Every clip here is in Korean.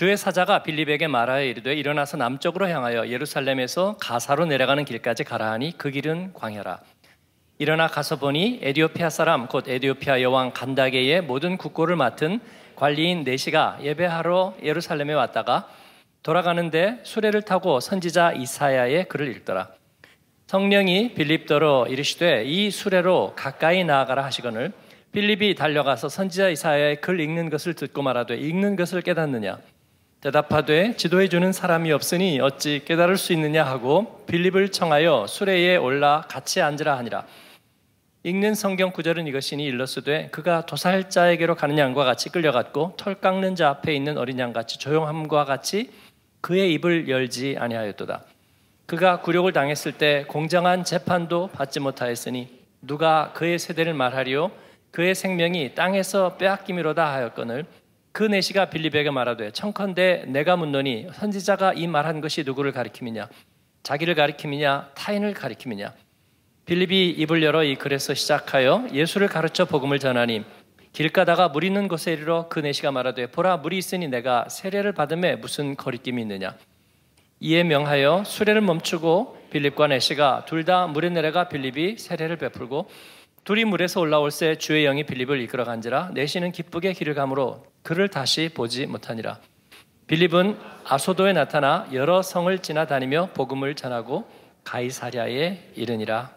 주의 사자가 빌립에게 말하여 이르되 일어나서 남쪽으로 향하여 예루살렘에서 가사로 내려가는 길까지 가라하니 그 길은 광야라. 일어나 가서 보니 에디오피아 사람 곧 에디오피아 여왕 간다게의 모든 국고를 맡은 관리인 네시가 예배하러 예루살렘에 왔다가 돌아가는데 수레를 타고 선지자 이사야의 글을 읽더라. 성령이 빌립더러 이르시되 이 수레로 가까이 나아가라 하시거늘 빌립이 달려가서 선지자 이사야의 글 읽는 것을 듣고 말하되 읽는 것을 깨닫느냐 대답하되 지도해 주는 사람이 없으니 어찌 깨달을 수 있느냐 하고 빌립을 청하여 수레에 올라 같이 앉으라 하니라. 읽는 성경 구절은 이것이니 일러스되 그가 도살자에게로 가는 양과 같이 끌려갔고 털 깎는 자 앞에 있는 어린 양같이 조용함과 같이 그의 입을 열지 아니하였도다. 그가 굴욕을 당했을 때 공정한 재판도 받지 못하였으니 누가 그의 세대를 말하리요 그의 생명이 땅에서 빼앗김이로다 하였거늘 그 내시가 빌립에게 말하되 청컨대 내가 묻노니 선지자가 이 말한 것이 누구를 가리킴이냐 자기를 가리킴이냐 타인을 가리킴이냐 빌립이 입을 열어 이 글에서 시작하여 예수를 가르쳐 복음을 전하니 길 가다가 물 있는 곳에 이르러 그 내시가 말하되 보라 물이 있으니 내가 세례를 받음에 무슨 거리낌이 있느냐 이에 명하여 수레를 멈추고 빌립과 내시가 둘 다 물에 내려가 빌립이 세례를 베풀고 둘이 물에서 올라올 새 주의 영이 빌립을 이끌어 간지라 내시는 기쁘게 길을 감으로 그를 다시 보지 못하니라. 빌립은 아소도에 나타나 여러 성을 지나다니며 복음을 전하고 가이사랴에 이르니라.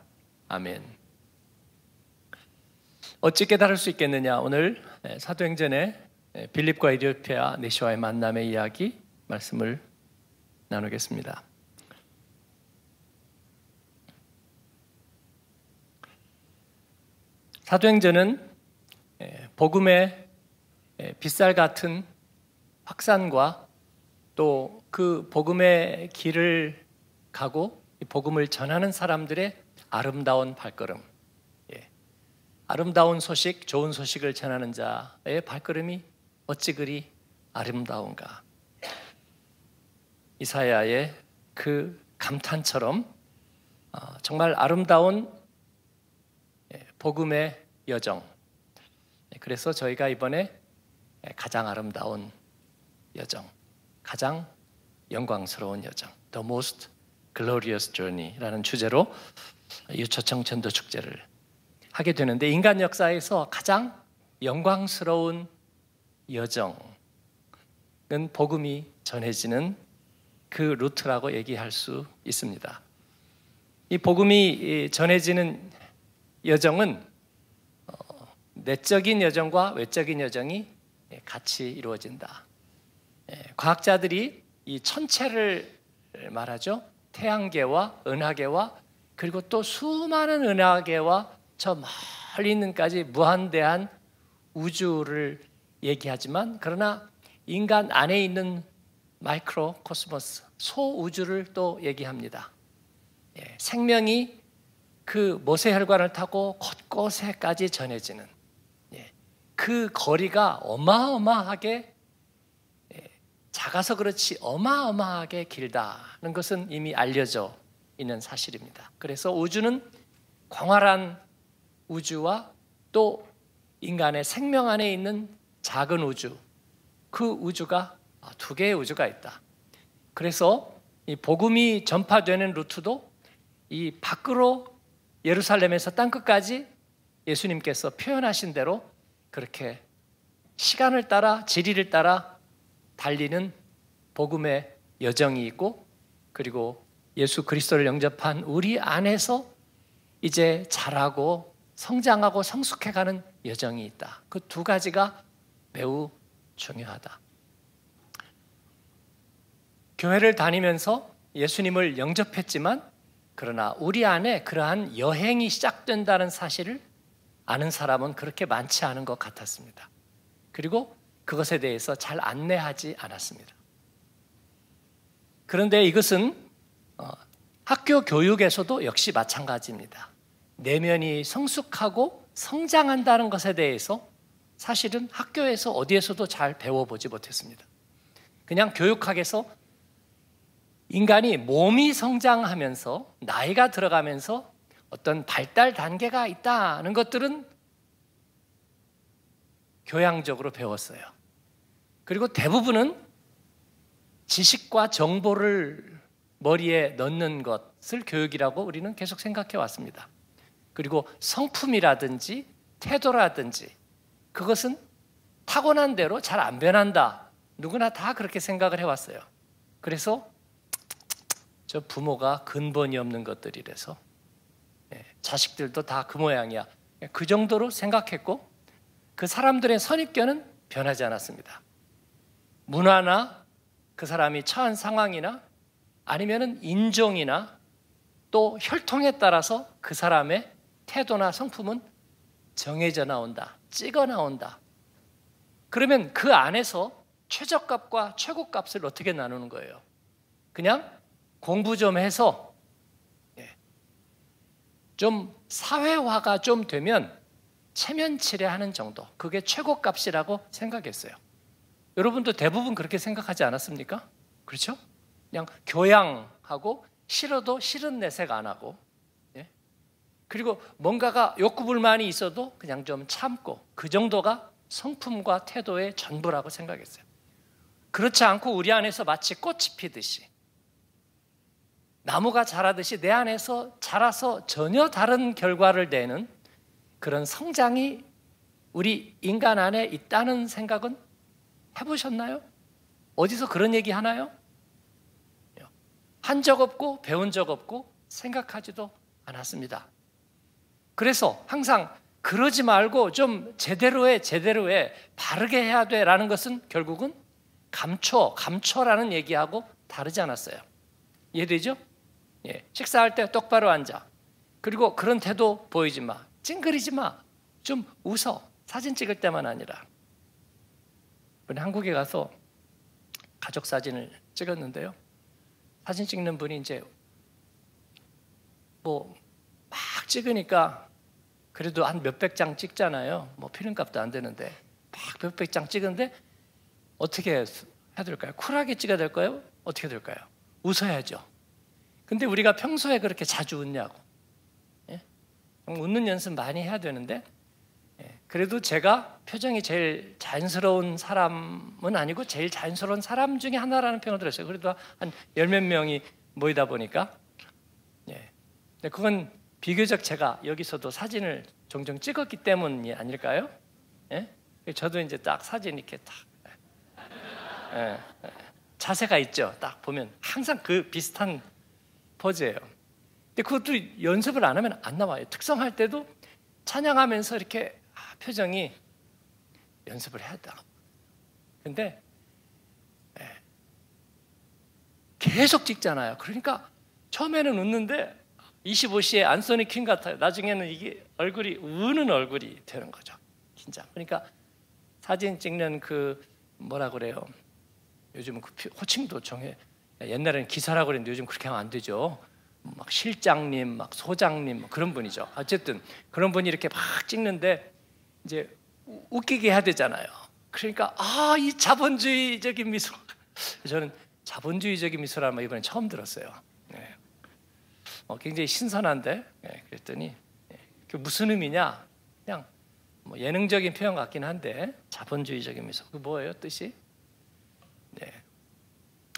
아멘. 어찌 깨달을 수 있겠느냐? 오늘 네, 사도행전에 네, 빌립과 이디오피아 네시와의 만남의 이야기 말씀을 나누겠습니다. 사도행전은 예, 복음의 예, 빗살 같은 확산과 또 그 복음의 길을 가고 복음을 전하는 사람들의 아름다운 발걸음, 예, 아름다운 소식, 좋은 소식을 전하는 자의 발걸음이 어찌 그리 아름다운가. 이사야의 그 감탄처럼 어, 정말 아름다운 복음의 여정. 예, 그래서 저희가 이번에 예, 가장 아름다운 여정, 가장 영광스러운 여정, The Most Glorious Journey라는 주제로 유초청 전도 축제를 하게 되는데 인간 역사에서 가장 영광스러운 여정은 복음이 전해지는 그 루트라고 얘기할 수 있습니다. 이 복음이 전해지는 여정은 내적인 여정과 외적인 여정이 예, 같이 이루어진다. 예, 과학자들이 이 천체를 말하죠. 태양계와 은하계와 그리고 또 수많은 은하계와 저 멀리 있는까지 무한대한 우주를 얘기하지만 그러나 인간 안에 있는 마이크로 코스모스 소우주를 또 얘기합니다. 예, 생명이 그 모세혈관을 타고 곳곳에까지 전해지는 그 거리가 어마어마하게 예, 작아서 그렇지 어마어마하게 길다는 것은 이미 알려져 있는 사실입니다. 그래서 우주는 광활한 우주와 또 인간의 생명 안에 있는 작은 우주, 그 우주가 두 개의 우주가 있다. 그래서 이 복음이 전파되는 루트도 이 밖으로 예루살렘에서 땅끝까지 예수님께서 표현하신 대로 그렇게 시간을 따라 지리를 따라 달리는 복음의 여정이 있고 그리고 예수 그리스도를 영접한 우리 안에서 이제 자라고 성장하고 성숙해가는 여정이 있다. 그 두 가지가 매우 중요하다. 교회를 다니면서 예수님을 영접했지만 그러나 우리 안에 그러한 여행이 시작된다는 사실을 아는 사람은 그렇게 많지 않은 것 같았습니다. 그리고 그것에 대해서 잘 안내하지 않았습니다. 그런데 이것은 어, 학교 교육에서도 역시 마찬가지입니다. 내면이 성숙하고 성장한다는 것에 대해서 사실은 학교에서 어디에서도 잘 배워보지 못했습니다. 그냥 교육학에서 인간이 몸이 성장하면서 나이가 들어가면서 어떤 발달 단계가 있다는 것들은 교양적으로 배웠어요. 그리고 대부분은 지식과 정보를 머리에 넣는 것을 교육이라고 우리는 계속 생각해 왔습니다. 그리고 성품이라든지 태도라든지 그것은 타고난 대로 잘 안 변한다. 누구나 다 그렇게 생각을 해 왔어요. 그래서 저 부모가 근본이 없는 것들이라서 예, 자식들도 다 그 모양이야. 예, 그 정도로 생각했고 그 사람들의 선입견은 변하지 않았습니다. 문화나 그 사람이 처한 상황이나 아니면은 인종이나 또 혈통에 따라서 그 사람의 태도나 성품은 정해져 나온다. 찍어 나온다. 그러면 그 안에서 최저값과 최고값을 어떻게 나누는 거예요? 그냥 공부 좀 해서 좀 사회화가 좀 되면 체면치레하는 정도 그게 최고값이라고 생각했어요. 여러분도 대부분 그렇게 생각하지 않았습니까? 그렇죠? 그냥 교양하고 싫어도 싫은 내색 안 하고 예? 그리고 뭔가가 욕구불만이 있어도 그냥 좀 참고 그 정도가 성품과 태도의 전부라고 생각했어요. 그렇지 않고 우리 안에서 마치 꽃이 피듯이 나무가 자라듯이 내 안에서 자라서 전혀 다른 결과를 내는 그런 성장이 우리 인간 안에 있다는 생각은 해보셨나요? 어디서 그런 얘기 하나요? 한 적 없고 배운 적 없고 생각하지도 않았습니다. 그래서 항상 그러지 말고 좀 제대로 해, 제대로 해, 바르게 해야 돼 라는 것은 결국은 감초, 감초라는 얘기하고 다르지 않았어요. 이해되죠? 예, 식사할 때 똑바로 앉아. 그리고 그런 태도 보이지 마. 찡그리지 마. 좀 웃어. 사진 찍을 때만 아니라. 이번에 한국에 가서 가족 사진을 찍었는데요. 사진 찍는 분이 이제 뭐 막 찍으니까 그래도 한 몇백 장 찍잖아요. 뭐 필름값도 안 되는데 막 몇백 장 찍은데 어떻게 해야 될까요? 쿨하게 찍어야 될까요? 어떻게 될까요? 웃어야죠. 근데 우리가 평소에 그렇게 자주 웃냐고. 예? 웃는 연습 많이 해야 되는데, 예. 그래도 제가 표정이 제일 자연스러운 사람은 아니고 제일 자연스러운 사람 중에 하나라는 표을 들었어요. 그래도 한 열 몇 명이 모이다 보니까. 예. 근데 그건 비교적 제가 여기서도 사진을 종종 찍었기 때문이 아닐까요? 예? 저도 이제 딱 사진 이렇게 딱. 예. 예. 자세가 있죠. 딱 보면 항상 그 비슷한 버즈예요. 근데 그것도 연습을 안 하면 안 나와요. 특성할 때도 찬양하면서 이렇게 아, 표정이 연습을 해야 돼. 근데 네. 계속 찍잖아요. 그러니까 처음에는 웃는데 25시에 안소니 퀸 같아요. 나중에는 이게 얼굴이 우는 얼굴이 되는 거죠. 긴장. 그러니까 사진 찍는 그 뭐라 그래요? 요즘은 그 호칭도 정해 옛날에는 기사라고 그랬는데 요즘 그렇게 하면 안 되죠. 막 실장님, 막 소장님 그런 분이죠. 어쨌든 그런 분이 이렇게 막 찍는데 이제 웃기게 해야 되잖아요. 그러니까 아이 자본주의적인 미소. 저는 자본주의적인 미소라는 이번에 처음 들었어요. 네. 어, 굉장히 신선한데 네, 그랬더니 네. 무슨 의미냐? 그냥 뭐 예능적인 표현 같긴 한데 자본주의적인 미소 그 뭐예요 뜻이? 네.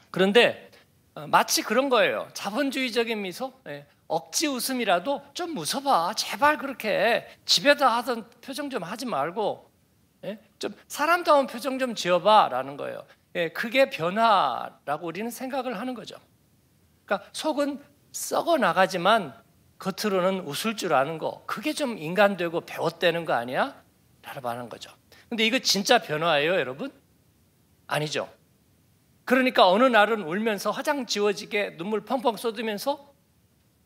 그런데 어, 마치 그런 거예요. 자본주의적인 미소, 예. 억지 웃음이라도 좀 웃어봐. 제발 그렇게 집에다 하던 표정 좀 하지 말고 예? 좀 사람다운 표정 좀 지어봐라는 거예요. 예, 그게 변화라고 우리는 생각을 하는 거죠. 그러니까 속은 썩어 나가지만 겉으로는 웃을 줄 아는 거, 그게 좀 인간되고 배웠다는 거 아니야? 라고 하는 거죠. 근데 이거 진짜 변화예요, 여러분? 아니죠. 그러니까 어느 날은 울면서 화장 지워지게 눈물 펑펑 쏟으면서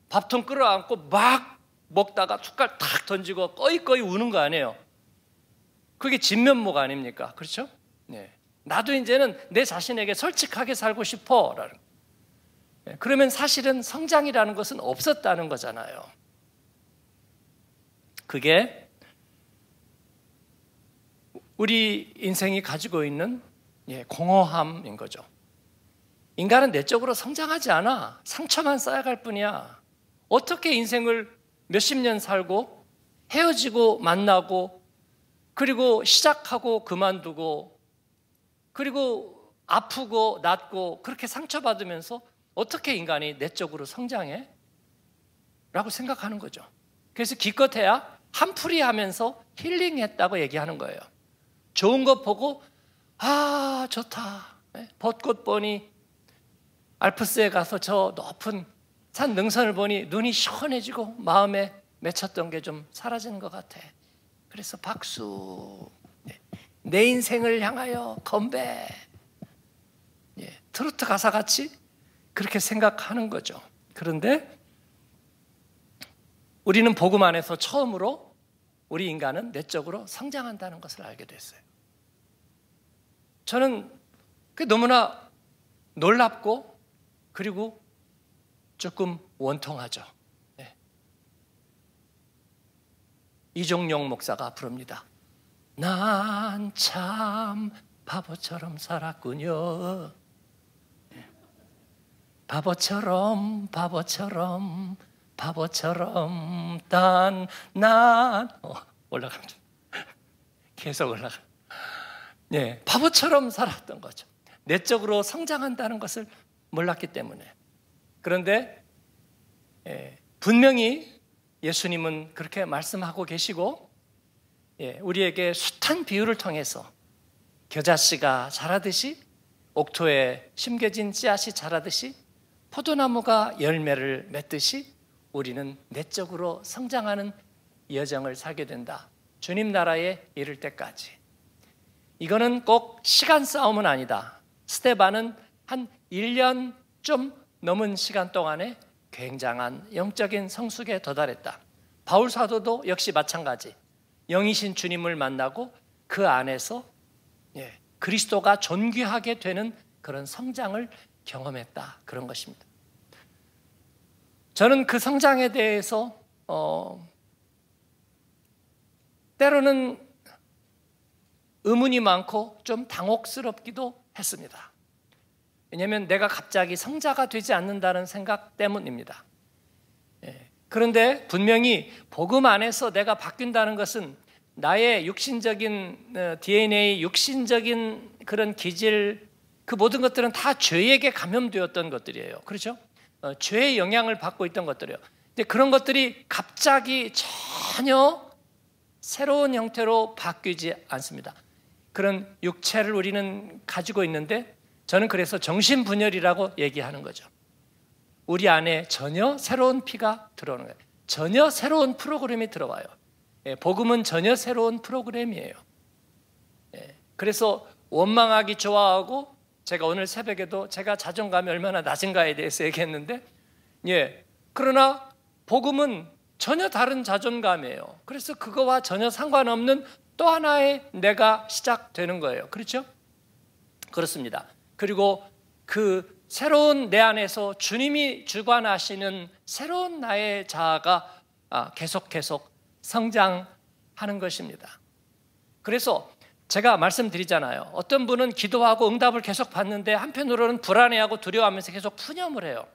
밥통 끌어안고 막 먹다가 숟갈 탁 던지고 꺼이꺼이 우는 거 아니에요. 그게 진면목 아닙니까? 그렇죠? 네. 나도 이제는 내 자신에게 솔직하게 살고 싶어. 라는. 네. 그러면 사실은 성장이라는 것은 없었다는 거잖아요. 그게 우리 인생이 가지고 있는 예, 공허함인 거죠. 인간은 내적으로 성장하지 않아. 상처만 쌓여갈 뿐이야. 어떻게 인생을 몇십 년 살고 헤어지고 만나고 그리고 시작하고 그만두고 그리고 아프고 낫고 그렇게 상처받으면서 어떻게 인간이 내적으로 성장해? 라고 생각하는 거죠. 그래서 기껏해야 한풀이 하면서 힐링했다고 얘기하는 거예요. 좋은 것 보고 아 좋다 네, 벚꽃 보니 알프스에 가서 저 높은 산 능선을 보니 눈이 시원해지고 마음에 맺혔던 게 좀사라진것 같아. 그래서 박수. 네. 내 인생을 향하여 건배. 예, 트로트 가사 같이 그렇게 생각하는 거죠. 그런데 우리는 복음 안에서 처음으로 우리 인간은 내적으로 성장한다는 것을 알게 됐어요. 저는 그 너무나 놀랍고 그리고 조금 원통하죠. 네. 이종용 목사가 부릅니다. 난 참 바보처럼 살았군요. 네. 바보처럼, 바보처럼, 바보처럼, 난, 난, 어, 올라갑니다. 계속 올라가. 네, 바보처럼 살았던 거죠. 내적으로 성장한다는 것을 몰랐기 때문에. 그런데 예, 분명히 예수님은 그렇게 말씀하고 계시고 예, 우리에게 숱한 비유를 통해서 겨자씨가 자라듯이 옥토에 심겨진 씨앗이 자라듯이 포도나무가 열매를 맺듯이 우리는 내적으로 성장하는 여정을 살게 된다. 주님 나라에 이를 때까지. 이거는 꼭 시간 싸움은 아니다. 스테반은 한 1년 좀 넘은 시간 동안에 굉장한 영적인 성숙에 도달했다. 바울 사도도 역시 마찬가지. 영이신 주님을 만나고 그 안에서 예, 그리스도가 존귀하게 되는 그런 성장을 경험했다. 그런 것입니다. 저는 그 성장에 대해서 어, 때로는 의문이 많고 좀 당혹스럽기도 했습니다. 왜냐하면 내가 갑자기 성자가 되지 않는다는 생각 때문입니다. 예. 그런데 분명히 복음 안에서 내가 바뀐다는 것은 나의 육신적인 어, DNA, 육신적인 그런 기질, 그 모든 것들은 다 죄에게 감염되었던 것들이에요. 그렇죠? 어, 죄의 영향을 받고 있던 것들이에요. 근데 그런 것들이 갑자기 전혀 새로운 형태로 바뀌지 않습니다. 그런 육체를 우리는 가지고 있는데 저는 그래서 정신분열이라고 얘기하는 거죠. 우리 안에 전혀 새로운 피가 들어오는 거예요. 전혀 새로운 프로그램이 들어와요. 예, 복음은 전혀 새로운 프로그램이에요. 예, 그래서 원망하기 좋아하고 제가 오늘 새벽에도 제가 자존감이 얼마나 낮은가에 대해서 얘기했는데 예, 그러나 복음은 전혀 다른 자존감이에요. 그래서 그거와 전혀 상관없는 또 하나의 내가 시작되는 거예요. 그렇죠? 그렇습니다. 그리고 그 새로운 내 안에서 주님이 주관하시는 새로운 나의 자아가 아, 계속 계속 성장하는 것입니다. 그래서 제가 말씀드리잖아요. 어떤 분은 기도하고 응답을 계속 받는데 한편으로는 불안해하고 두려워하면서 계속 푸념을 해요.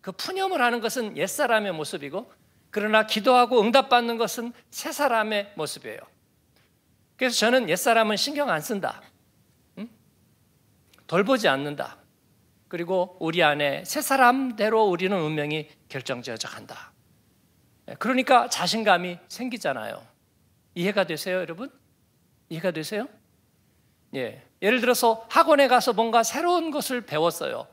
그 푸념을 하는 것은 옛사람의 모습이고 그러나 기도하고 응답받는 것은 새사람의 모습이에요. 그래서 저는 옛사람은 신경 안 쓴다. 돌보지 않는다. 그리고 우리 안에 세 사람대로 우리는 운명이 결정지어져 간다. 예, 그러니까 자신감이 생기잖아요. 이해가 되세요, 여러분? 이해가 되세요? 예. 예를 들어서 학원에 가서 뭔가 새로운 것을 배웠어요.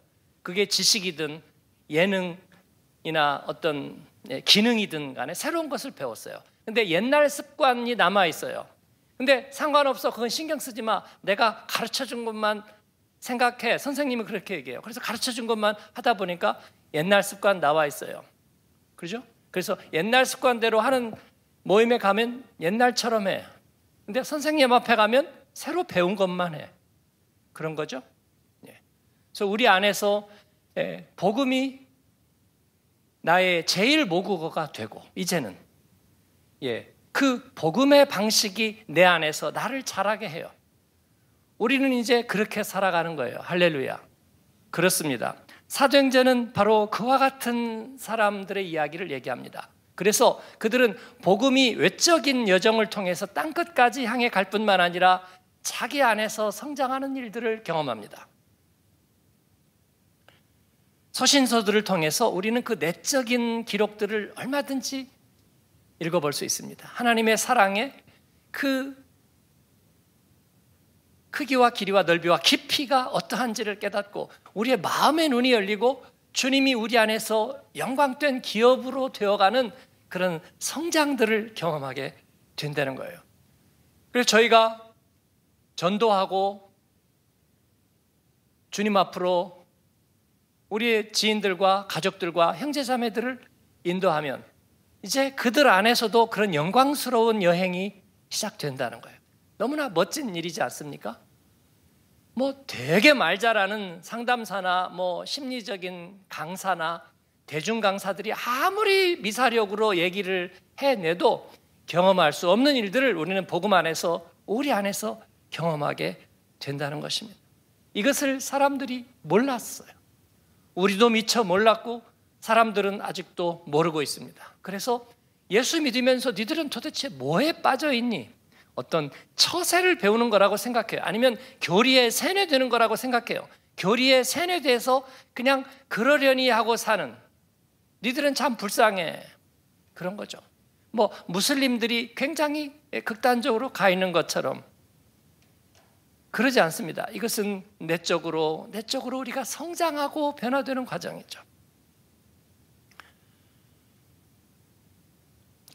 그게 지식이든 예능이나 어떤 예, 기능이든 간에 새로운 것을 배웠어요. 근데 옛날 습관이 남아 있어요. 근데 상관없어. 그건 신경 쓰지 마. 내가 가르쳐 준 것만 생각해. 선생님은 그렇게 얘기해요. 그래서 가르쳐 준 것만 하다 보니까 옛날 습관 나와 있어요. 그죠? 그래서 옛날 습관대로 하는 모임에 가면 옛날처럼 해. 근데 선생님 앞에 가면 새로 배운 것만 해. 그런 거죠? 예. 그래서 우리 안에서 예, 복음이 나의 제일 모국어가 되고 이제는 예, 그 복음의 방식이 내 안에서 나를 자라게 해요. 우리는 이제 그렇게 살아가는 거예요. 할렐루야. 그렇습니다. 사도행전은 바로 그와 같은 사람들의 이야기를 얘기합니다. 그래서 그들은 복음이 외적인 여정을 통해서 땅 끝까지 향해 갈 뿐만 아니라 자기 안에서 성장하는 일들을 경험합니다. 서신서들을 통해서 우리는 그 내적인 기록들을 얼마든지 읽어볼 수 있습니다. 하나님의 사랑에 그 크기와 길이와 넓이와 깊이가 어떠한지를 깨닫고 우리의 마음의 눈이 열리고 주님이 우리 안에서 영광된 기업으로 되어가는 그런 성장들을 경험하게 된다는 거예요. 그래서 저희가 전도하고 주님 앞으로 우리의 지인들과 가족들과 형제자매들을 인도하면 이제 그들 안에서도 그런 영광스러운 여행이 시작된다는 거예요. 너무나 멋진 일이지 않습니까? 뭐 되게 말 잘하는 상담사나 뭐 심리적인 강사나 대중 강사들이 아무리 미사력으로 얘기를 해내도 경험할 수 없는 일들을 우리는 복음 안에서 우리 안에서 경험하게 된다는 것입니다. 이것을 사람들이 몰랐어요. 우리도 미처 몰랐고 사람들은 아직도 모르고 있습니다. 그래서 예수 믿으면서 니들은 도대체 뭐에 빠져 있니? 어떤 처세를 배우는 거라고 생각해요. 아니면 교리에 세뇌되는 거라고 생각해요. 교리에 세뇌돼서 그냥 그러려니 하고 사는 니들은 참 불쌍해. 그런 거죠. 뭐 무슬림들이 굉장히 극단적으로 가 있는 것처럼 그러지 않습니다. 이것은 내적으로 내적으로 우리가 성장하고 변화되는 과정이죠.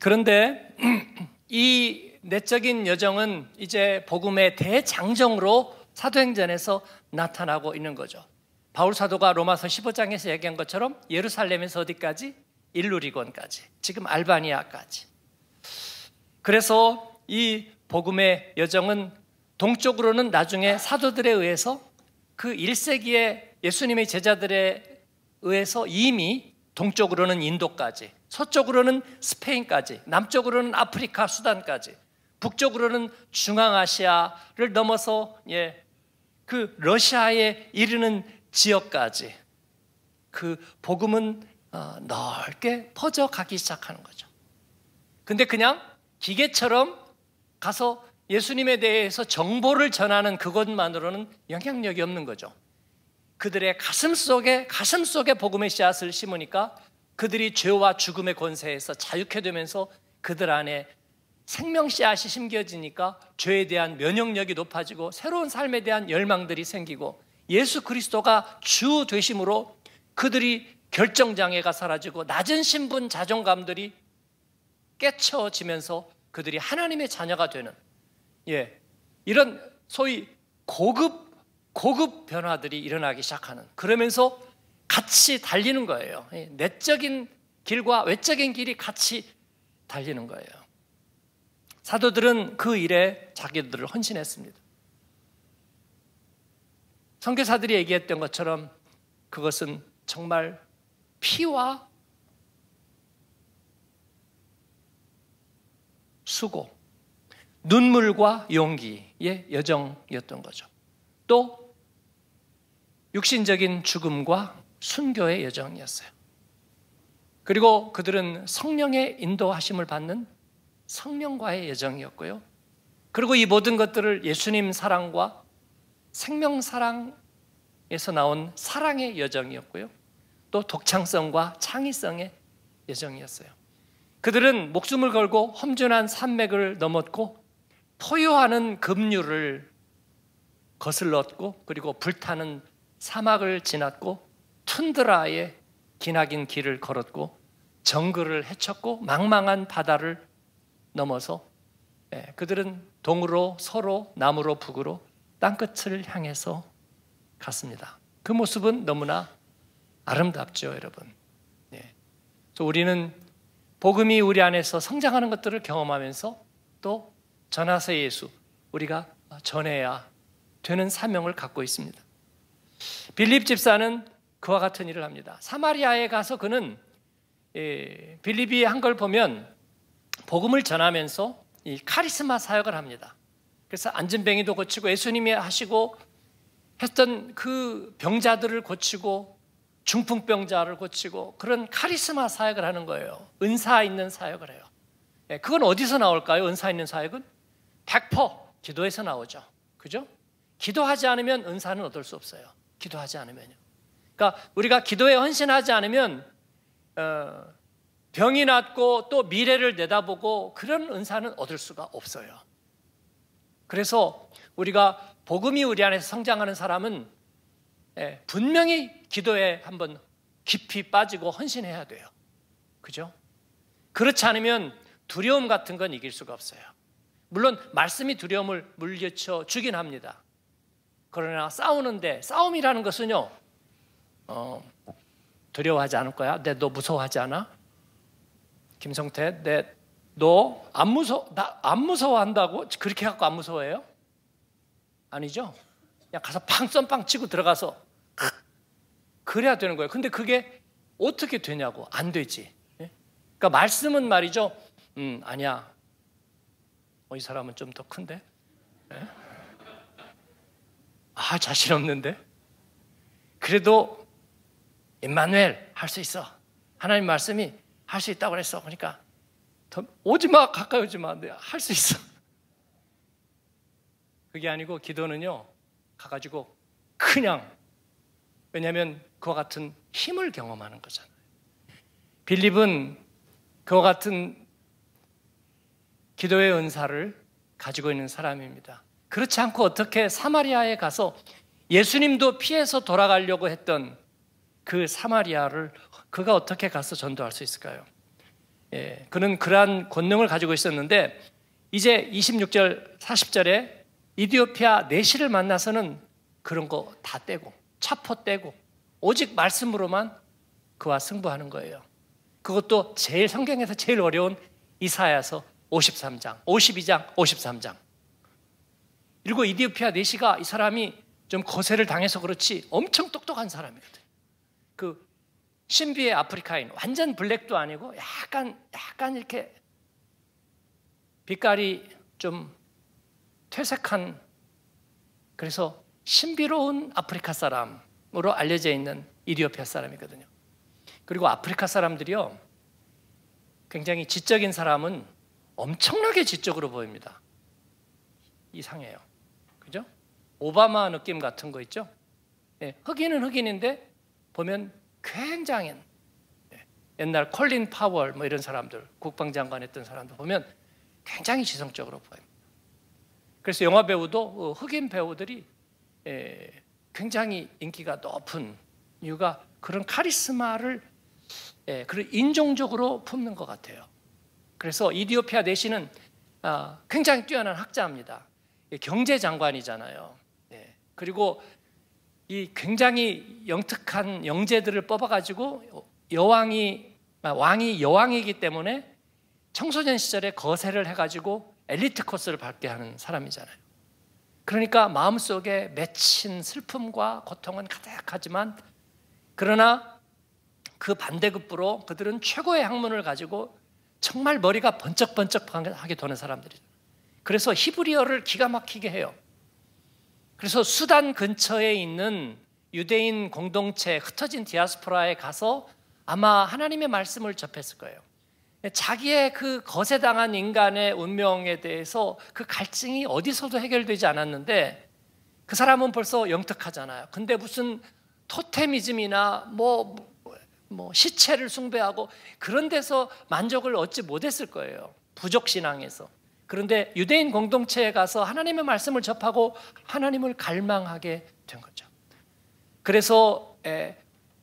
그런데 이 내적인 여정은 이제 복음의 대장정으로 사도행전에서 나타나고 있는 거죠. 바울 사도가 로마서 15장에서 얘기한 것처럼 예루살렘에서 어디까지? 일루리곤까지. 지금 알바니아까지. 그래서 이 복음의 여정은 동쪽으로는 나중에 사도들에 의해서 그 1세기에 예수님의 제자들에 의해서 이미 동쪽으로는 인도까지, 서쪽으로는 스페인까지, 남쪽으로는 아프리카 수단까지, 북쪽으로는 중앙아시아를 넘어서 예, 그 러시아에 이르는 지역까지 그 복음은 어, 넓게 퍼져가기 시작하는 거죠. 근데 그냥 기계처럼 가서 예수님에 대해서 정보를 전하는 그것만으로는 영향력이 없는 거죠. 그들의 가슴 속에 가슴 속에 복음의 씨앗을 심으니까 그들이 죄와 죽음의 권세에서 자유케 되면서 그들 안에 생명 씨앗이 심겨지니까 죄에 대한 면역력이 높아지고 새로운 삶에 대한 열망들이 생기고 예수 그리스도가 주 되심으로 그들이 결정 장애가 사라지고 낮은 신분 자존감들이 깨쳐지면서 그들이 하나님의 자녀가 되는 예 이런 소위 고급 고급 변화들이 일어나기 시작하는 그러면서 같이 달리는 거예요. 예, 내적인 길과 외적인 길이 같이 달리는 거예요. 사도들은 그 일에 자기들을 헌신했습니다. 선교사들이 얘기했던 것처럼 그것은 정말 피와 수고, 눈물과 용기의 여정이었던 거죠. 또 육신적인 죽음과 순교의 여정이었어요. 그리고 그들은 성령의 인도하심을 받는 성령과의 예정이었고요. 그리고 이 모든 것들을 예수님 사랑과 생명 사랑에서 나온 사랑의 여정이었고요. 또 독창성과 창의성의 예정이었어요. 그들은 목숨을 걸고 험준한 산맥을 넘었고 포효하는 급류를 거슬렀고 그리고 불타는 사막을 지났고 툰드라의 기나긴 길을 걸었고 정글을 헤쳤고 망망한 바다를 넘어서 예, 그들은 동으로 서로 남으로 북으로 땅끝을 향해서 갔습니다. 그 모습은 너무나 아름답죠, 여러분. 예. 우리는 복음이 우리 안에서 성장하는 것들을 경험하면서 또 전하세 예수 우리가 전해야 되는 사명을 갖고 있습니다. 빌립 집사는 그와 같은 일을 합니다. 사마리아에 가서 그는 예, 빌립이 한 걸 보면 복음을 전하면서 이 카리스마 사역을 합니다. 그래서 안진뱅이도 고치고 예수님이 하시고 했던 그 병자들을 고치고 중풍병자를 고치고 그런 카리스마 사역을 하는 거예요. 은사 있는 사역을 해요. 예, 그건 어디서 나올까요? 은사 있는 사역은 100% 기도에서 나오죠. 그죠? 기도하지 않으면 은사는 얻을 수 없어요. 기도하지 않으면요. 그러니까 우리가 기도에 헌신하지 않으면 어, 병이 낫고 또 미래를 내다보고 그런 은사는 얻을 수가 없어요. 그래서 우리가 복음이 우리 안에서 성장하는 사람은 예, 분명히 기도에 한번 깊이 빠지고 헌신해야 돼요. 그죠? 그렇지 않으면 두려움 같은 건 이길 수가 없어요. 물론 말씀이 두려움을 물리쳐 주긴 합니다. 그러나 싸우는데 싸움이라는 것은요. 어, 두려워하지 않을 거야. 내 너 무서워하지 않아? 김성태, 네, 너 안 무서 나 안 무서워한다고 그렇게 갖고 안 무서워해요? 아니죠? 그냥 가서 팡썬빵 치고 들어가서 그래야 되는 거예요. 근데 그게 어떻게 되냐고 안 되지. 예? 그러니까 말씀은 말이죠. 음 아니야. 어, 이 사람은 좀 더 큰데. 예? 아 자신 없는데. 그래도 임마누엘 할 수 있어. 하나님 말씀이 할수 있다고 그랬어. 그러니까 오지 마, 가까이 오지 마. 네, 할수 있어. 그게 아니고 기도는요. 가가지고 그냥 왜냐하 그와 같은 힘을 경험하는 거잖아요. 빌립은 그와 같은 기도의 은사를 가지고 있는 사람입니다. 그렇지 않고 어떻게 사마리아에 가서 예수님도 피해서 돌아가려고 했던 그 사마리아를 그가 어떻게 가서 전도할 수 있을까요? 예, 그는 그러한 권능을 가지고 있었는데 이제 26절 40절에 이디오피아 내시를 만나서는 그런 거 다 떼고 차포 떼고 오직 말씀으로만 그와 승부하는 거예요. 그것도 제일 성경에서 제일 어려운 이사야서 53장, 52장, 53장. 그리고 이디오피아 내시가 이 사람이 좀 거세를 당해서 그렇지 엄청 똑똑한 사람이거든. 그 신비의 아프리카인 완전 블랙도 아니고 약간 약간 이렇게 빛깔이 좀 퇴색한 그래서 신비로운 아프리카 사람으로 알려져 있는 이디오피아 사람이거든요. 그리고 아프리카 사람들이요 굉장히 지적인 사람은 엄청나게 지적으로 보입니다. 이상해요. 그죠? 오바마 느낌 같은 거 있죠? 네, 흑인은 흑인인데 보면 굉장히 네, 옛날 콜린 파월 뭐 이런 사람들 국방장관 했던 사람들 보면 굉장히 지성적으로 보입니다. 그래서 영화 배우도 어, 흑인 배우들이 예, 굉장히 인기가 높은 이유가 그런 카리스마를 예, 그런 인종적으로 품는 것 같아요. 그래서 이디오피아 내시는 아, 굉장히 뛰어난 학자입니다. 예, 경제장관이잖아요. 그리고 이 굉장히 영특한 영재들을 뽑아가지고 여왕이 왕이 여왕이기 때문에 청소년 시절에 거세를 해가지고 엘리트 코스를 밟게 하는 사람이잖아요. 그러니까 마음속에 맺힌 슬픔과 고통은 가득하지만 그러나 그 반대급부로 그들은 최고의 학문을 가지고 정말 머리가 번쩍번쩍하게 도는 사람들이죠. 그래서 히브리어를 기가 막히게 해요. 그래서 수단 근처에 있는 유대인 공동체 흩어진 디아스포라에 가서 아마 하나님의 말씀을 접했을 거예요. 자기의 그 거세당한 인간의 운명에 대해서 그 갈증이 어디서도 해결되지 않았는데 그 사람은 벌써 영특하잖아요. 근데 무슨 토테미즘이나 뭐, 뭐 시체를 숭배하고 그런 데서 만족을 얻지 못했을 거예요. 부족신앙에서. 그런데 유대인 공동체에 가서 하나님의 말씀을 접하고 하나님을 갈망하게 된 거죠. 그래서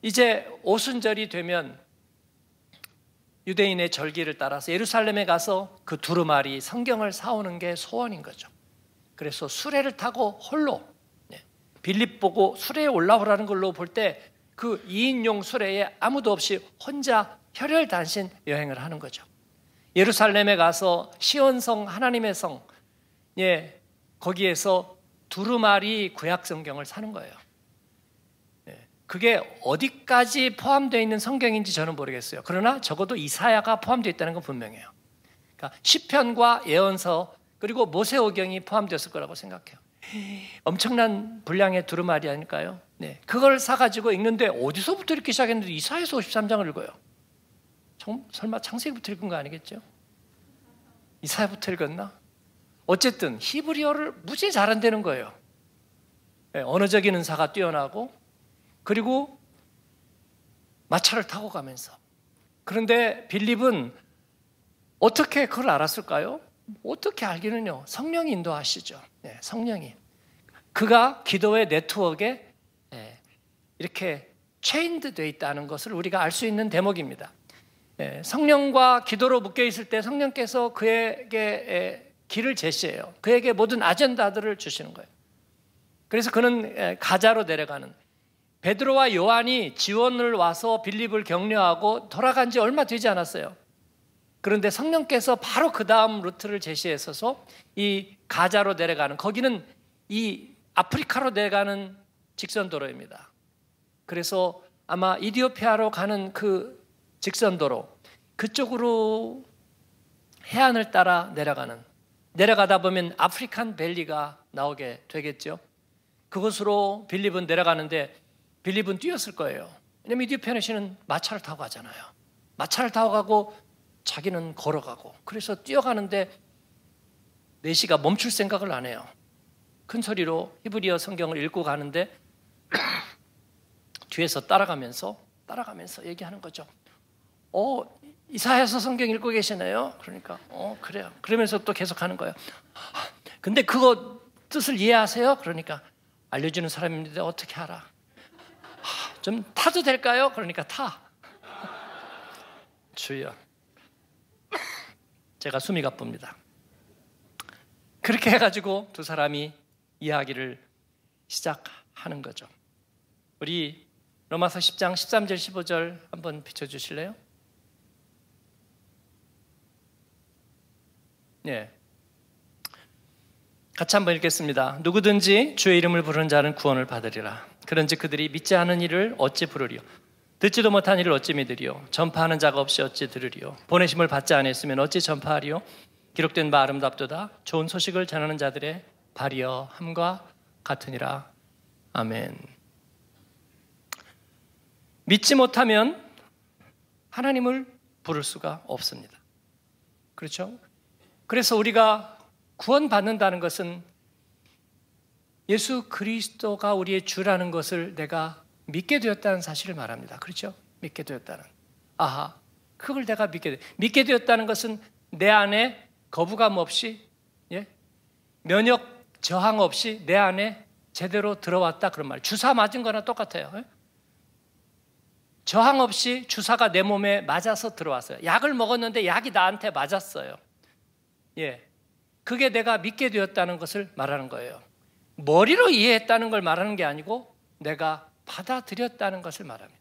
이제 오순절이 되면 유대인의 절기를 따라서 예루살렘에 가서 그 두루마리 성경을 사오는 게 소원인 거죠. 그래서 수레를 타고 홀로 네, 빌립 보고 수레에 올라오라는 걸로 볼 때 그 2인용 수레에 아무도 없이 혼자 혈혈단신 여행을 하는 거죠. 예루살렘에 가서 시원성 하나님의 성, 예, 거기에서 두루마리 구약 성경을 사는 거예요. 예, 그게 어디까지 포함되어 있는 성경인지 저는 모르겠어요. 그러나 적어도 이사야가 포함되어 있다는 건 분명해요. 그러니까 시편과 예언서 그리고 모세오경이 포함되었을 거라고 생각해요. 엄청난 분량의 두루마리 아닐까요? 네, 그걸 사가지고 읽는데 어디서부터 읽기 시작했는데 이사야서 53장을 읽어요. 설마 창세기부터 읽은 거 아니겠죠? 이사야부터 읽었나? 어쨌든 히브리어를 무지 잘한다는 거예요. 네, 예, 언어적인 은사가 뛰어나고 그리고 마차를 타고 가면서 그런데 빌립은 어떻게 그걸 알았을까요? 어떻게 알기는요? 성령이 인도하시죠. 네, 성령이 그가 기도의 네트워크에 네, 이렇게 체인드 돼 있다는 것을 우리가 알 수 있는 대목입니다. 예, 성령과 기도로 묶여 있을 때 성령께서 그에게 예, 길을 제시해요. 그에게 모든 아젠다들을 주시는 거예요. 그래서 그는 예, 가자로 내려가는 베드로와 요한이 지원을 와서 빌립을 격려하고 돌아간 지 얼마 되지 않았어요. 그런데 성령께서 바로 그 다음 루트를 제시했어서 이 가자로 내려가는 거기는 이 아프리카로 내려가는 직선 도로입니다. 그래서 아마 이디오피아로 가는 그 직선 도로 그쪽으로 해안을 따라 내려가는 내려가다 보면 아프리칸 벨리가 나오게 되겠죠. 그곳으로 빌립은 내려가는데 빌립은 뛰었을 거예요. 왜냐면 이디오피아는 마차를 타고 가잖아요. 마차를 타고 가고 자기는 걸어가고 그래서 뛰어가는데 내시가 멈출 생각을 안 해요. 큰 소리로 히브리어 성경을 읽고 가는데 뒤에서 따라가면서 따라가면서 얘기하는 거죠. 어 이사야서 성경 읽고 계시나요? 그러니까 어 그래요. 그러면서 또 계속하는 거예요. 근데 그거 뜻을 이해하세요? 그러니까 알려주는 사람인데 어떻게 알아? 좀 타도 될까요? 그러니까 타. 주여. 제가 숨이 가쁩니다. 그렇게 해가지고 두 사람이 이야기를 시작하는 거죠. 우리 로마서 10장 13절 15절 한번 비춰주실래요? 예. 같이 한번 읽겠습니다. 누구든지 주의 이름을 부르는 자는 구원을 받으리라. 그런지 그들이 믿지 않은 일을 어찌 부르리요? 듣지도 못한 일을 어찌 믿으리요? 전파하는 자가 없이 어찌 들으리요? 보내심을 받지 않았으면 어찌 전파하리요? 기록된 바 아름답도다. 좋은 소식을 전하는 자들의 발이여 함과 같으니라. 아멘. 믿지 못하면 하나님을 부를 수가 없습니다. 그렇죠? 그래서 우리가 구원받는다는 것은 예수 그리스도가 우리의 주라는 것을 내가 믿게 되었다는 사실을 말합니다. 그렇죠? 믿게 되었다는. 아하. 그걸 내가 믿게 되. 믿게 되었다는 것은 내 안에 거부감 없이 예? 면역 저항 없이 내 안에 제대로 들어왔다 그런 말. 주사 맞은 거나 똑같아요. 예? 저항 없이 주사가 내 몸에 맞아서 들어왔어요. 약을 먹었는데 약이 나한테 맞았어요. 예. 그게 내가 믿게 되었다는 것을 말하는 거예요. 머리로 이해했다는 걸 말하는 게 아니고 내가 받아들였다는 것을 말합니다.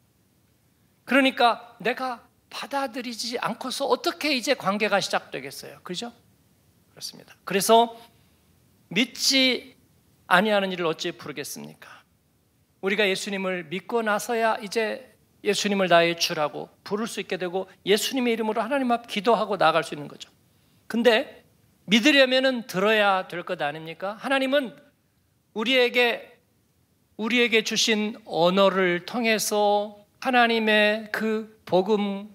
그러니까 내가 받아들이지 않고서 어떻게 이제 관계가 시작되겠어요. 그죠? 그렇습니다. 그래서 믿지 아니하는 일을 어찌 부르겠습니까? 우리가 예수님을 믿고 나서야 이제 예수님을 나의 주라고 부를 수 있게 되고 예수님의 이름으로 하나님 앞 기도하고 나아갈 수 있는 거죠. 근데 믿으려면 들어야 될 것 아닙니까? 하나님은 우리에게 우리에게 주신 언어를 통해서 하나님의 그 복음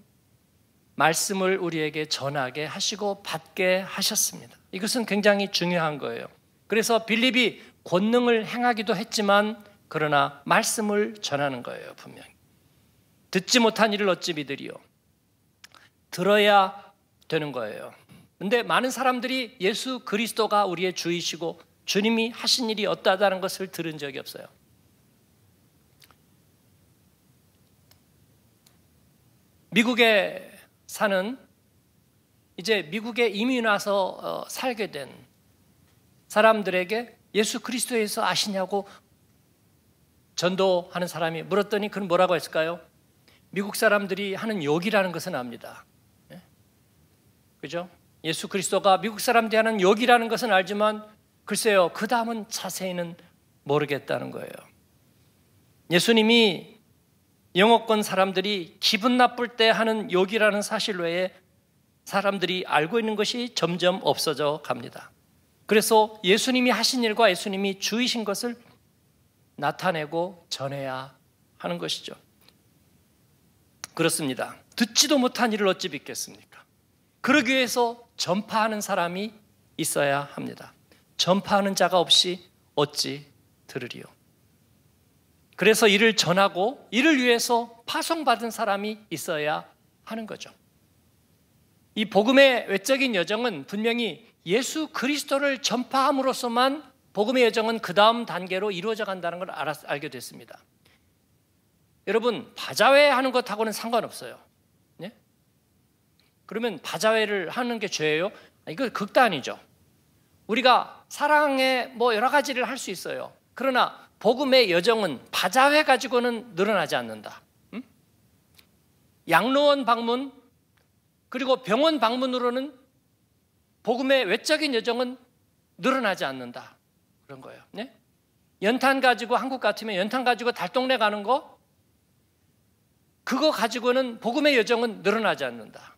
말씀을 우리에게 전하게 하시고 받게 하셨습니다. 이것은 굉장히 중요한 거예요. 그래서 빌립이 권능을 행하기도 했지만 그러나 말씀을 전하는 거예요, 분명히. 듣지 못한 일을 어찌 믿으리요? 들어야 되는 거예요. 근데 많은 사람들이 예수 그리스도가 우리의 주이시고 주님이 하신 일이 어떠하다는 것을 들은 적이 없어요. 미국에 사는 이제 미국에 이민 와서 어, 살게 된 사람들에게 예수 그리스도에서 아시냐고 전도하는 사람이 물었더니 그는 뭐라고 했을까요? 미국 사람들이 하는 욕이라는 것은 압니다. 예? 그죠? 예수 그리스도가 미국 사람대 하는 욕이라는 것은 알지만 글쎄요, 그 다음은 자세히는 모르겠다는 거예요. 예수님이 영어권 사람들이 기분 나쁠 때 하는 욕이라는 사실 외에 사람들이 알고 있는 것이 점점 없어져 갑니다. 그래서 예수님이 하신 일과 예수님이 주이신 것을 나타내고 전해야 하는 것이죠. 그렇습니다. 듣지도 못한 일을 어찌 믿겠습니까? 그러기 위해서 전파하는 사람이 있어야 합니다. 전파하는 자가 없이 어찌 들으리요. 그래서 이를 전하고 이를 위해서 파송받은 사람이 있어야 하는 거죠. 이 복음의 외적인 여정은 분명히 예수 그리스도를 전파함으로써만 복음의 여정은 그 다음 단계로 이루어져 간다는 걸 알게 됐습니다. 여러분, 바자회 하는 것하고는 상관없어요. 그러면 바자회를 하는 게 죄예요? 이거 극단이죠. 우리가 사랑에 뭐 여러 가지를 할 수 있어요. 그러나 복음의 여정은 바자회 가지고는 늘어나지 않는다. 응? 양로원 방문 그리고 병원 방문으로는 복음의 외적인 여정은 늘어나지 않는다. 그런 거예요. 네? 연탄 가지고 한국 같으면 연탄 가지고 달동네 가는 거 그거 가지고는 복음의 여정은 늘어나지 않는다.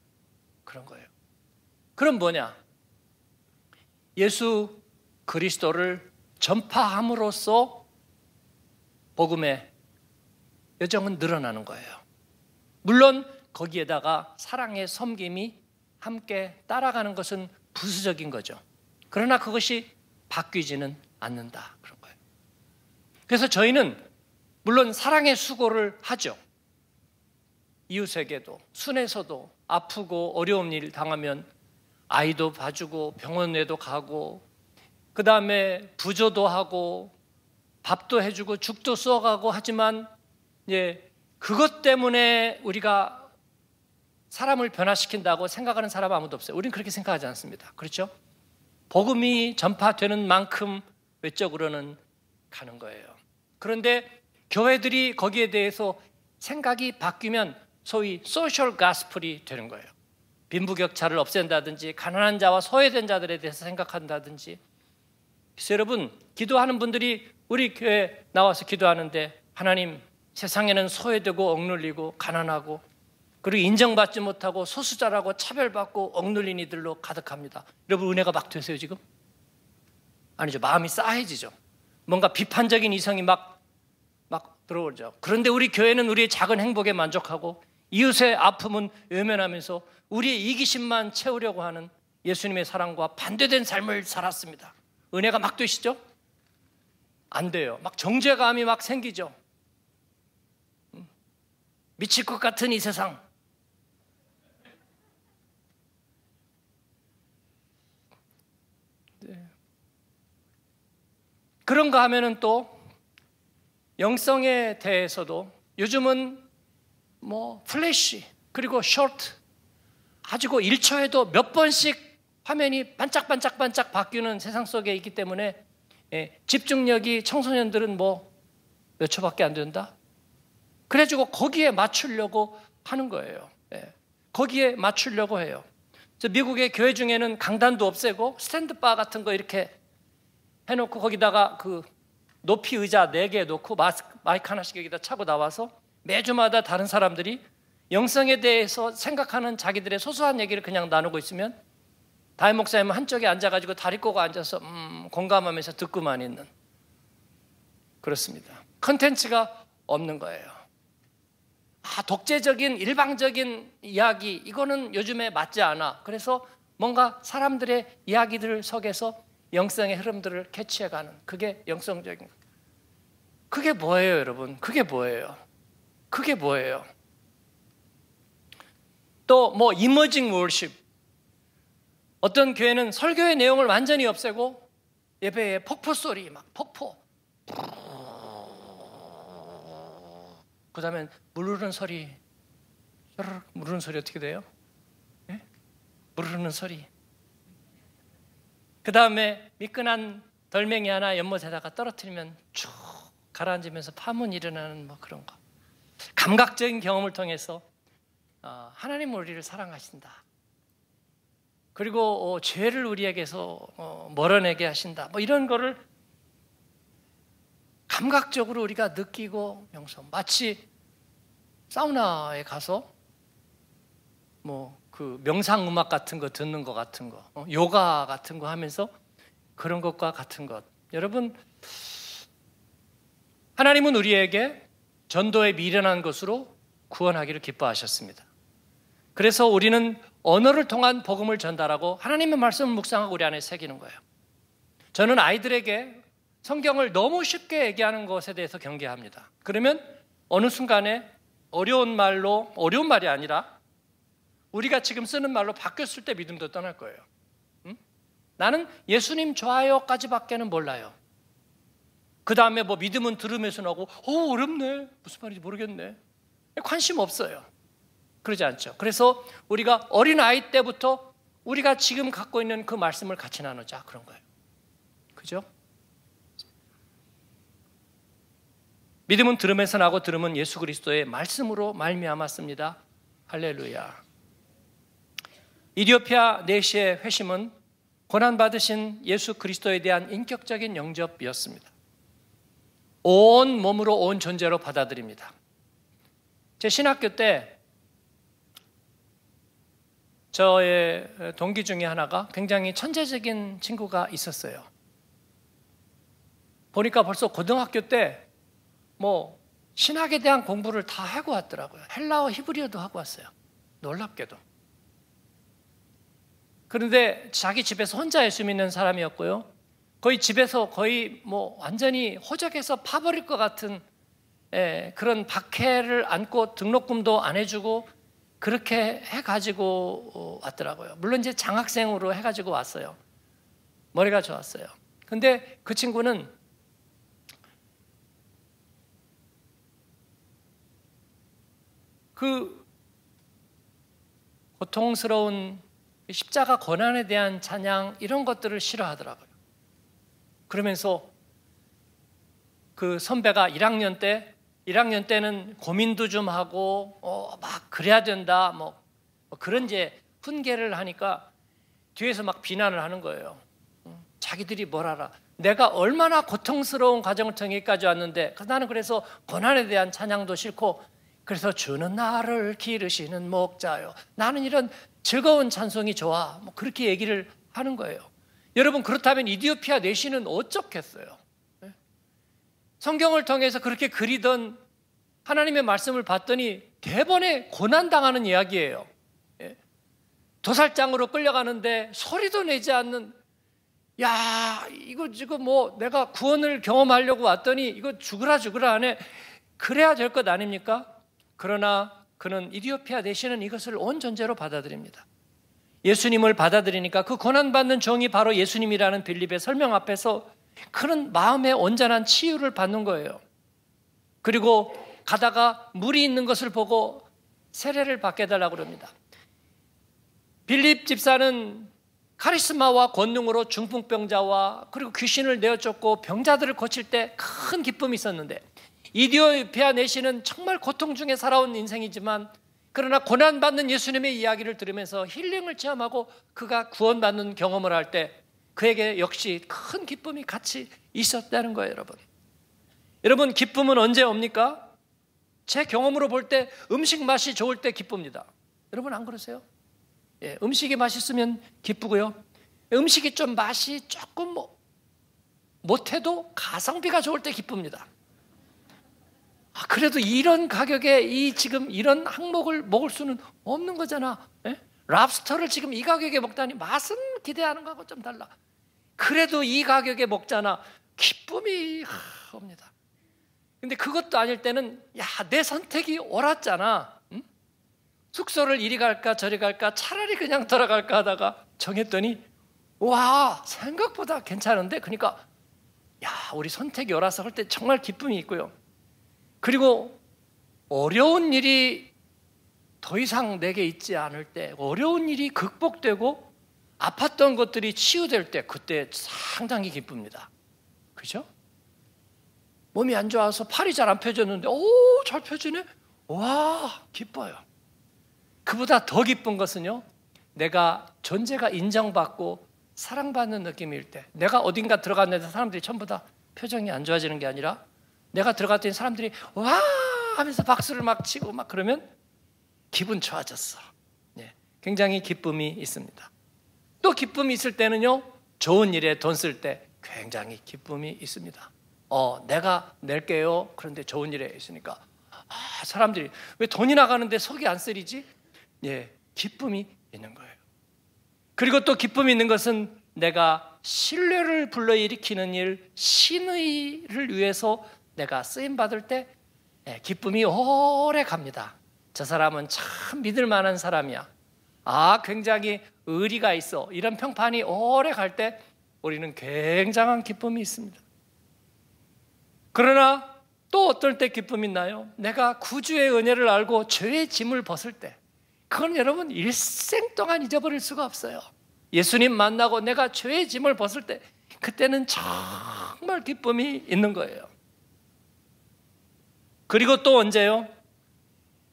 그런 거예요. 그럼 뭐냐? 예수 그리스도를 전파함으로써 복음의 여정은 늘어나는 거예요. 물론 거기에다가 사랑의 섬김이 함께 따라가는 것은 부수적인 거죠. 그러나 그것이 바뀌지는 않는다. 그런 거예요. 그래서 저희는 물론 사랑의 수고를 하죠. 이웃에게도, 순에서도, 아프고 어려운 일 당하면 아이도 봐주고 병원에도 가고 그 다음에 부조도 하고 밥도 해주고 죽도 쏘가고 하지만 예 그것 때문에 우리가 사람을 변화시킨다고 생각하는 사람 아무도 없어요. 우리는 그렇게 생각하지 않습니다. 그렇죠? 복음이 전파되는 만큼 외적으로는 가는 거예요. 그런데 교회들이 거기에 대해서 생각이 바뀌면 소위 소셜 가스풀이 되는 거예요. 빈부격차를 없앤다든지 가난한 자와 소외된 자들에 대해서 생각한다든지 여러분 기도하는 분들이 우리 교회 에 나와서 기도하는데 하나님 세상에는 소외되고 억눌리고 가난하고 그리고 인정받지 못하고 소수자라고 차별받고 억눌린 이들로 가득합니다. 여러분 은혜가 막 되세요 지금? 아니죠. 마음이 싸해지죠. 뭔가 비판적인 이성이 막 막 들어오죠. 그런데 우리 교회는 우리의 작은 행복에 만족하고 이웃의 아픔은 외면하면서 우리의 이기심만 채우려고 하는 예수님의 사랑과 반대된 삶을 살았습니다. 은혜가 막 되시죠? 안 돼요. 막 정죄감이 막 생기죠. 음. 미칠 것 같은 이 세상. 네. 그런가 하면은 또 영성에 대해서도 요즘은 뭐 플래시 그리고 쇼트 가지고 1초에도 몇 번씩 화면이 반짝반짝반짝 바뀌는 세상 속에 있기 때문에 예, 집중력이 청소년들은 뭐 몇 초밖에 안 된다. 그래가지고 거기에 맞추려고 하는 거예요. 예, 거기에 맞추려고 해요. 그래서 미국의 교회 중에는 강단도 없애고 스탠드바 같은 거 이렇게 해놓고 거기다가 그 높이 의자 4개 놓고 마스크, 마이크 하나씩 여기다 차고 나와서 매주마다 다른 사람들이 영성에 대해서 생각하는 자기들의 소소한 얘기를 그냥 나누고 있으면 다이 목사님은 한쪽에 앉아가지고 다리 꼬고 앉아서 음, 공감하면서 듣고만 있는 그렇습니다. 컨텐츠가 없는 거예요. 아, 독재적인 일방적인 이야기 이거는 요즘에 맞지 않아. 그래서 뭔가 사람들의 이야기들 속에서 영성의 흐름들을 캐치해가는 그게 영성적인 거. 그게 뭐예요, 여러분? 그게 뭐예요? 그게 뭐예요? 또 뭐 이머징 월십 어떤 교회는 설교의 내용을 완전히 없애고 예배에 폭포 소리 막 폭포 그 다음에 물르는 소리 물르는 소리 어떻게 돼요? 네? 예? 물르는 소리 그 다음에 미끈한 덜맹이 하나 연못에다가 떨어뜨리면 쭉 가라앉으면서 파문 일어나는 뭐 그런 거 감각적인 경험을 통해서 아, 하나님 우리를 사랑하신다. 그리고 어, 죄를 우리에게서 어, 멀어내게 하신다. 뭐 이런 거를 감각적으로 우리가 느끼고 명성 마치 사우나에 가서 뭐 그 명상 음악 같은 거 듣는 거 같은 거 어, 요가 같은 거 하면서 그런 것과 같은 것 여러분 하나님은 우리에게 전도에 미련한 것으로 구원하기를 기뻐하셨습니다. 그래서 우리는 언어를 통한 복음을 전달하고 하나님의 말씀을 묵상하고 우리 안에 새기는 거예요. 저는 아이들에게 성경을 너무 쉽게 얘기하는 것에 대해서 경계합니다. 그러면 어느 순간에 어려운 말로, 어려운 말이 아니라 우리가 지금 쓰는 말로 바뀌었을 때 믿음도 떠날 거예요. 응? 나는 예수님 좋아요까지밖에는 몰라요. 그 다음에 뭐 믿음은 들으면서 나고 오 어, 어렵네 무슨 말인지 모르겠네 관심 없어요 그러지 않죠 그래서 우리가 어린아이 때부터 우리가 지금 갖고 있는 그 말씀을 같이 나누자 그런 거예요 그죠? 믿음은 들음에서 나고 들음은 예수 그리스도의 말씀으로 말미암았습니다 할렐루야 이디오피아 내시의 회심은 고난받으신 예수 그리스도에 대한 인격적인 영접이었습니다 온 몸으로 온 존재로 받아들입니다. 제 신학교 때 저의 동기 중에 하나가 굉장히 천재적인 친구가 있었어요. 보니까 벌써 고등학교 때 뭐 신학에 대한 공부를 다 하고 왔더라고요. 헬라어 히브리어도 하고 왔어요. 놀랍게도. 그런데 자기 집에서 혼자 예수 믿는 사람이었고요. 거의 집에서 거의 뭐 완전히 호적해서 파버릴 것 같은 예, 그런 박해를 안고 등록금도 안 해주고 그렇게 해가지고 어, 왔더라고요. 물론 이제 장학생으로 해가지고 왔어요. 머리가 좋았어요. 근데 그 친구는 그 고통스러운 십자가 고난에 대한 찬양 이런 것들을 싫어하더라고요. 그러면서 그 선배가 1학년 때 1학년 때는 고민도 좀 하고 어, 막 그래야 된다 뭐, 뭐 그런 이제 훈계를 하니까 뒤에서 막 비난을 하는 거예요. 음, 자기들이 뭘 알아? 내가 얼마나 고통스러운 과정을 통해까지 왔는데 그 나는 그래서 고난에 대한 찬양도 싫고 그래서 주는 나를 기르시는 목자요. 나는 이런 즐거운 찬송이 좋아. 뭐 그렇게 얘기를 하는 거예요. 여러분 그렇다면 이디오피아 내신은 어쩌겠어요? 예? 성경을 통해서 그렇게 그리던 하나님의 말씀을 봤더니 대번에 고난당하는 이야기예요. 예? 도살장으로 끌려가는데 소리도 내지 않는 야 이거 지금 뭐 내가 구원을 경험하려고 왔더니 이거 죽으라 죽으라 하네 그래야 될 것 아닙니까? 그러나 그는 이디오피아 내시는 이것을 온 존재로 받아들입니다. 예수님을 받아들이니까 그 고난받는 종이 바로 예수님이라는 빌립의 설명 앞에서 그런 마음의 온전한 치유를 받는 거예요. 그리고 가다가 물이 있는 것을 보고 세례를 받게 달라고 그니다 빌립 집사는 카리스마와 권능으로 중풍병자와 그리고 귀신을 내어쫓고 병자들을 고칠 때 큰 기쁨이 있었는데 이디오피아 내시는 정말 고통 중에 살아온 인생이지만 그러나 고난받는 예수님의 이야기를 들으면서 힐링을 체험하고 그가 구원받는 경험을 할 때 그에게 역시 큰 기쁨이 같이 있었다는 거예요, 여러분. 여러분, 기쁨은 언제 옵니까? 제 경험으로 볼 때 음식 맛이 좋을 때 기쁩니다. 여러분, 안 그러세요? 예, 음식이 맛있으면 기쁘고요. 음식이 좀 맛이 조금 뭐, 못해도 가성비가 좋을 때 기쁩니다. 아, 그래도 이런 가격에 이 지금 이런 항목을 먹을 수는 없는 거잖아. 에? 예? 랍스터를 지금 이 가격에 먹다니 맛은 기대하는 거하고 좀 달라. 그래도 이 가격에 먹잖아. 기쁨이 하, 옵니다. 근데 그것도 아닐 때는 야, 내 선택이 옳았잖아. 응? 숙소를 이리 갈까 저리 갈까 차라리 그냥 돌아갈까 하다가 정했더니 와, 생각보다 괜찮은데 그러니까 야, 우리 선택이 옳아서 할 때 정말 기쁨이 있고요. 그리고 어려운 일이 더 이상 내게 있지 않을 때, 어려운 일이 극복되고 아팠던 것들이 치유될 때, 그때 상당히 기쁩니다. 그죠? 몸이 안 좋아서 팔이 잘 안 펴졌는데, 오, 잘 펴지네? 와, 기뻐요. 그보다 더 기쁜 것은요, 내가 존재가 인정받고 사랑받는 느낌일 때, 내가 어딘가 들어갔는데 사람들이 전부 다 표정이 안 좋아지는 게 아니라 내가 들어갔더니 사람들이 와 하면서 박수를 막 치고 막 그러면 기분 좋아졌어. 예, 굉장히 기쁨이 있습니다. 또 기쁨이 있을 때는요, 좋은 일에 돈 쓸 때 굉장히 기쁨이 있습니다. 어, 내가 낼게요. 그런데 좋은 일에 있으니까 아, 사람들이 왜 돈이 나가는데 속이 안 쓰리지? 예, 기쁨이 있는 거예요. 그리고 또 기쁨이 있는 것은 내가 신뢰를 불러일으키는 일, 신의를 위해서 내가 쓰임 받을 때 예, 기쁨이 오래 갑니다. 저 사람은 참 믿을 만한 사람이야. 아, 굉장히 의리가 있어. 이런 평판이 오래 갈 때 우리는 굉장한 기쁨이 있습니다. 그러나 또 어떨 때 기쁨이 나요? 내가 구주의 은혜를 알고 죄의 짐을 벗을 때. 그건 여러분 일생 동안 잊어버릴 수가 없어요. 예수님 만나고 내가 죄의 짐을 벗을 때 그때는 정말 기쁨이 있는 거예요. 그리고 또 언제요?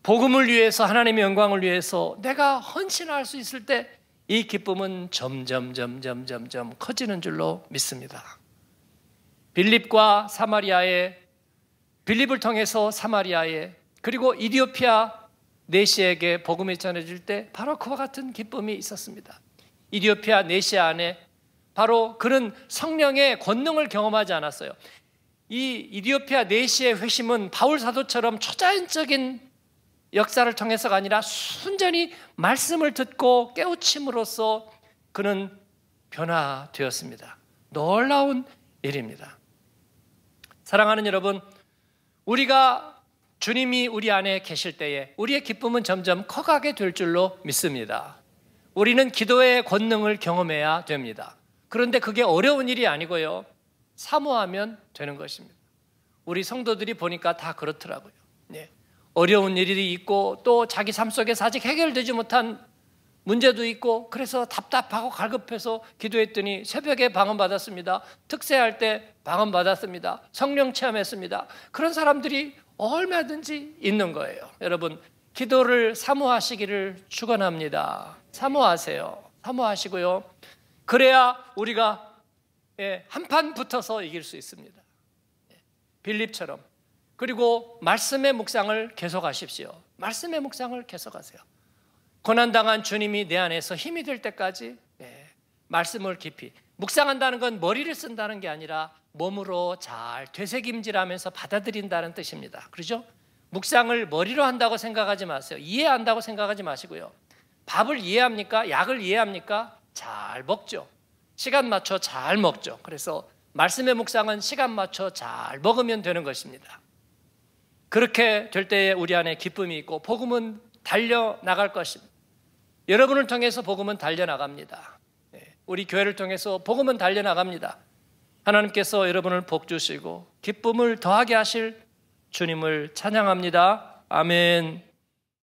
복음을 위해서 하나님의 영광을 위해서 내가 헌신할 수 있을 때 이 기쁨은 점점 점점 점점 커지는 줄로 믿습니다. 빌립과 사마리아의 빌립을 통해서 사마리아에 그리고 이디오피아 네시에게 복음이 전해질 때 바로 그와 같은 기쁨이 있었습니다. 이디오피아 네시 안에 바로 그런 성령의 권능을 경험하지 않았어요. 이 이디오피아 내시의 회심은 바울 사도처럼 초자연적인 역사를 통해서가 아니라 순전히 말씀을 듣고 깨우침으로써 그는 변화되었습니다. 놀라운 일입니다. 사랑하는 여러분, 우리가 주님이 우리 안에 계실 때에 우리의 기쁨은 점점 커가게 될 줄로 믿습니다. 우리는 기도의 권능을 경험해야 됩니다. 그런데 그게 어려운 일이 아니고요. 사모하면 되는 것입니다. 우리 성도들이 보니까 다 그렇더라고요. 네. 어려운 일이 있고 또 자기 삶 속에서 아직 해결되지 못한 문제도 있고 그래서 답답하고 갈급해서 기도했더니 새벽에 방언 받았습니다. 특세할 때 방언 받았습니다. 성령 체험했습니다. 그런 사람들이 얼마든지 있는 거예요. 여러분 기도를 사모하시기를 축원합니다. 사모하세요. 사모하시고요. 그래야 우리가 예, 한 판 붙어서 이길 수 있습니다. 예, 빌립처럼. 그리고 말씀의 묵상을 계속하십시오. 말씀의 묵상을 계속하세요. 고난당한 주님이 내 안에서 힘이 될 때까지 예, 말씀을 깊이. 묵상한다는 건 머리를 쓴다는 게 아니라 몸으로 잘 되새김질하면서 받아들인다는 뜻입니다. 그렇죠? 묵상을 머리로 한다고 생각하지 마세요. 이해한다고 생각하지 마시고요. 밥을 이해합니까? 약을 이해합니까? 잘 먹죠. 시간 맞춰 잘 먹죠. 그래서 말씀의 묵상은 시간 맞춰 잘 먹으면 되는 것입니다. 그렇게 될 때에 우리 안에 기쁨이 있고 복음은 달려 나갈 것입니다. 여러분을 통해서 복음은 달려 나갑니다. 예, 우리 교회를 통해서 복음은 달려 나갑니다. 하나님께서 여러분을 복 주시고 기쁨을 더하게 하실 주님을 찬양합니다. 아멘.